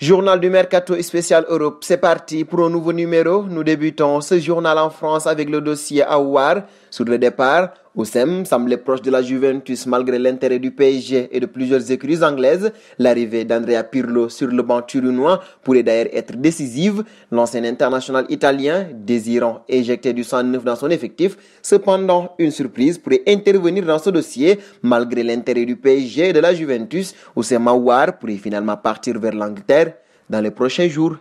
Journal du Mercato et spécial Europe, c'est parti pour un nouveau numéro. Nous débutons ce journal en France avec le dossier Aouar. Sur le départ, Oussem semblait proche de la Juventus malgré l'intérêt du PSG et de plusieurs écuries anglaises. L'arrivée d'Andrea Pirlo sur le banc turinois pourrait d'ailleurs être décisive. L'ancien international italien, désirant éjecter du neuf dans son effectif, cependant une surprise pourrait intervenir dans ce dossier malgré l'intérêt du PSG et de la Juventus. Oussem Aouar pourrait finalement partir vers l'Angleterre dans les prochains jours.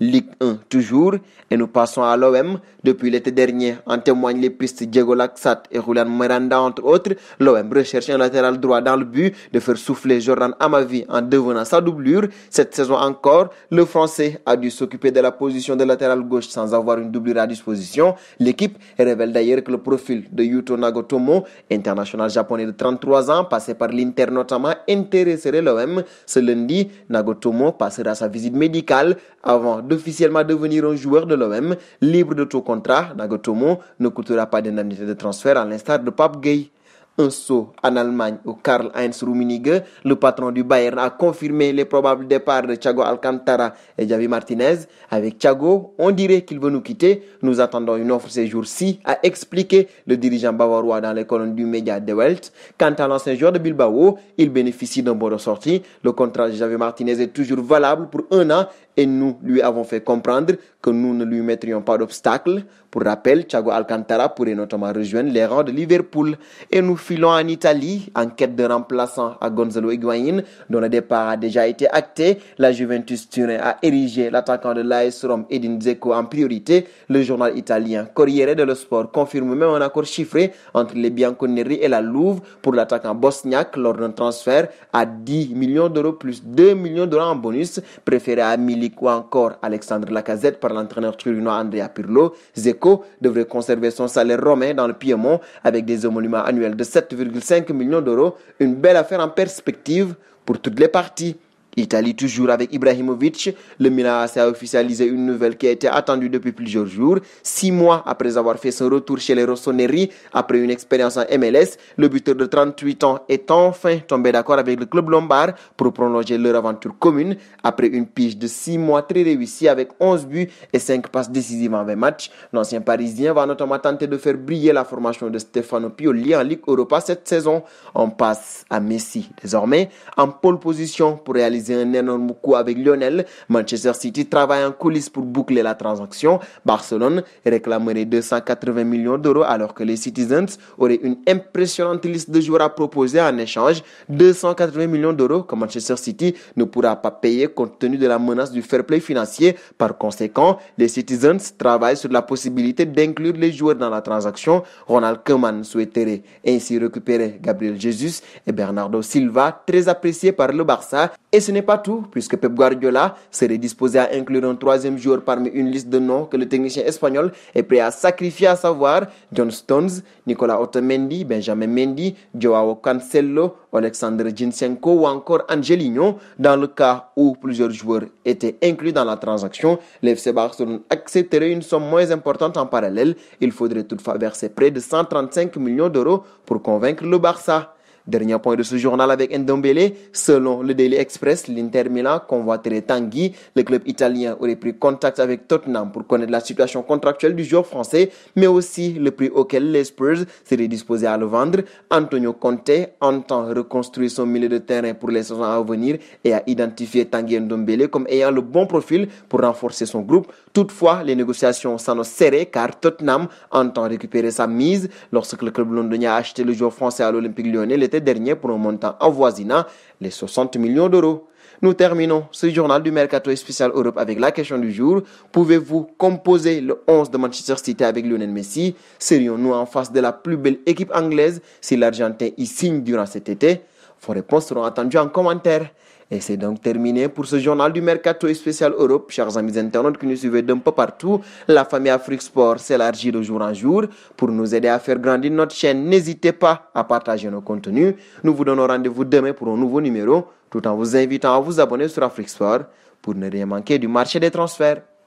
Ligue 1 toujours. Et nous passons à l'OM. Depuis l'été dernier, en témoignent les pistes Diego Laxat et Julian Miranda, entre autres. L'OM recherche un latéral droit dans le but de faire souffler Jordan Amavi en devenant sa doublure. Cette saison encore, le Français a dû s'occuper de la position de latéral gauche sans avoir une doublure à disposition. L'équipe révèle d'ailleurs que le profil de Yuto Nagotomo, international japonais de 33 ans, passé par l'Inter notamment, intéresserait l'OM. Ce lundi, Nagotomo passera sa visite médicale avant officiellement devenir un joueur de l'OM, libre de tout contrat, Nagatomo ne coûtera pas d'indemnité de transfert à l'instar de Pape Gay un saut en Allemagne où Karl-Heinz Rummenigge, le patron du Bayern, a confirmé les probables départs de Thiago Alcantara et Javi Martinez. Avec Thiago, on dirait qu'il veut nous quitter. Nous attendons une offre ces jours-ci, a expliqué le dirigeant bavarois dans les colonnes du média De Welt. Quant à l'ancien joueur de Bilbao, il bénéficie d'un bon ressorti. Le contrat de Javi Martinez est toujours valable pour un an et nous lui avons fait comprendre que nous ne lui mettrions pas d'obstacle. Pour rappel, Thiago Alcantara pourrait notamment rejoindre les rangs de Liverpool et nous filant en Italie en quête de remplaçant à Gonzalo Higuaín, dont le départ a déjà été acté. La Juventus Turin a érigé l'attaquant de l'AS Rome Edin Dzeko en priorité. Le journal italien Corriere dello Sport confirme même un accord chiffré entre les Bianconeri et la Louvre pour l'attaquant bosniaque lors d'un transfert à 10 millions d'euros plus 2 millions d'euros en bonus, préféré à Milik ou encore Alexandre Lacazette par l'entraîneur turinois Andrea Pirlo. Dzeko devrait conserver son salaire romain dans le Piémont avec des émoluments annuels de 7,5 millions d'euros, une belle affaire en perspective pour toutes les parties. Italie toujours avec Ibrahimovic. Le Milan a officialisé une nouvelle qui a été attendue depuis plusieurs jours. Six mois après avoir fait son retour chez les Rossoneri après une expérience en MLS, le buteur de 38 ans est enfin tombé d'accord avec le club lombard pour prolonger leur aventure commune après une pige de six mois très réussie avec 11 buts et 5 passes décisives en 20 matchs. L'ancien Parisien va notamment tenter de faire briller la formation de Stefano Pioli en Ligue Europa cette saison. On passe à Messi désormais en pole position pour réaliser un énorme coup avec Lionel. Manchester City travaille en coulisses pour boucler la transaction. Barcelone réclamerait 280 millions d'euros alors que les Citizens auraient une impressionnante liste de joueurs à proposer en échange. 280 millions d'euros que Manchester City ne pourra pas payer compte tenu de la menace du fair play financier. Par conséquent, les Citizens travaillent sur la possibilité d'inclure les joueurs dans la transaction. Ronald Koeman souhaiterait ainsi récupérer Gabriel Jesus et Bernardo Silva, très appréciés par le Barça. Et ce n'est pas tout, puisque Pep Guardiola serait disposé à inclure un troisième joueur parmi une liste de noms que le technicien espagnol est prêt à sacrifier, à savoir John Stones, Nicolas Otamendi, Benjamin Mendy, Joao Cancelo, Alexandre Jinsenko ou encore Angelino. Dans le cas où plusieurs joueurs étaient inclus dans la transaction, l'FC Barcelone accepterait une somme moins importante en parallèle. Il faudrait toutefois verser près de 135 millions d'euros pour convaincre le Barça. Dernier point de ce journal avec Ndombele. Selon le Daily Express, l'Inter Milan convoiterait Tanguy. Le club italien aurait pris contact avec Tottenham pour connaître la situation contractuelle du joueur français, mais aussi le prix auquel les Spurs seraient disposés à le vendre. Antonio Conte entend reconstruire son milieu de terrain pour les saisons à venir et a identifié Tanguy Ndombele comme ayant le bon profil pour renforcer son groupe. Toutefois, les négociations s'en serrées car Tottenham entend récupérer sa mise. Lorsque le club londonien a acheté le joueur français à l'Olympique lyonnais, dernier pour un montant avoisinant les 60 millions d'euros. Nous terminons ce journal du Mercato spécial Europe avec la question du jour. Pouvez-vous composer le 11 de Manchester City avec Lionel Messi Serions-nous en face de la plus belle équipe anglaise si l'Argentin y signe durant cet été Vos réponses seront attendues en commentaire. Et c'est donc terminé pour ce journal du Mercato et spécial Europe. Chers amis internautes qui nous suivez d'un peu partout, la famille Afrique Sport s'élargit de jour en jour. Pour nous aider à faire grandir notre chaîne, n'hésitez pas à partager nos contenus. Nous vous donnons rendez-vous demain pour un nouveau numéro, tout en vous invitant à vous abonner sur Afrique Sport pour ne rien manquer du marché des transferts.